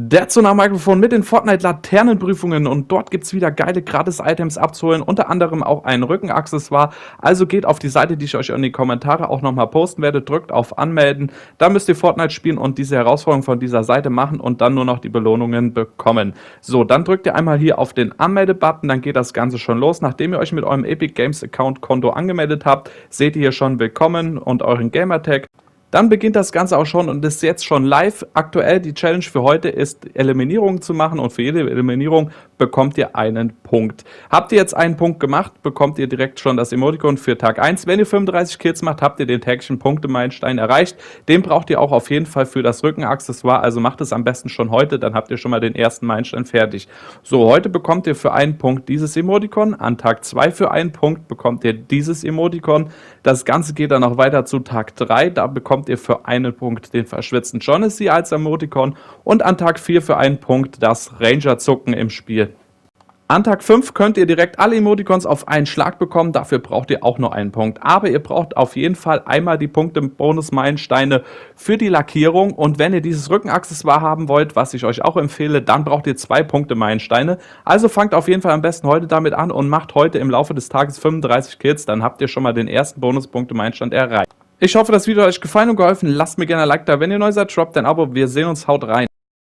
Der nach mikrofon mit den Fortnite-Laternenprüfungen und dort gibt es wieder geile Gratis-Items abzuholen, unter anderem auch ein Rückenaccessoire. Also geht auf die Seite, die ich euch in die Kommentare auch nochmal posten werde, drückt auf Anmelden, dann müsst ihr Fortnite spielen und diese Herausforderung von dieser Seite machen und dann nur noch die Belohnungen bekommen. So, dann drückt ihr einmal hier auf den Anmelde-Button, dann geht das Ganze schon los. Nachdem ihr euch mit eurem Epic Games Account Konto angemeldet habt, seht ihr hier schon Willkommen und euren Gamertag. Dann beginnt das Ganze auch schon und ist jetzt schon live. Aktuell die Challenge für heute ist, Eliminierungen zu machen und für jede Eliminierung bekommt ihr einen Punkt. Habt ihr jetzt einen Punkt gemacht, bekommt ihr direkt schon das Emoticon für Tag 1. Wenn ihr 35 Kills macht, habt ihr den täglichen punkte erreicht. Den braucht ihr auch auf jeden Fall für das Rückenaccessoire, also macht es am besten schon heute, dann habt ihr schon mal den ersten Meilenstein fertig. So, heute bekommt ihr für einen Punkt dieses Emoticon, an Tag 2 für einen Punkt bekommt ihr dieses Emoticon. Das Ganze geht dann noch weiter zu Tag 3, da bekommt bekommt ihr für einen Punkt den verschwitzten Jonathy als Emoticon und an Tag 4 für einen Punkt das Ranger-Zucken im Spiel. An Tag 5 könnt ihr direkt alle Emoticons auf einen Schlag bekommen, dafür braucht ihr auch nur einen Punkt. Aber ihr braucht auf jeden Fall einmal die Punkte Bonus-Meilensteine für die Lackierung und wenn ihr dieses Rückenaccessoire wahrhaben wollt, was ich euch auch empfehle, dann braucht ihr zwei Punkte Meilensteine. Also fangt auf jeden Fall am besten heute damit an und macht heute im Laufe des Tages 35 Kills, dann habt ihr schon mal den ersten bonus punkte Meilenstand erreicht. Ich hoffe, das Video hat euch gefallen und geholfen. Lasst mir gerne ein Like da, wenn ihr neu seid. Droppt ein Abo. Wir sehen uns. Haut rein.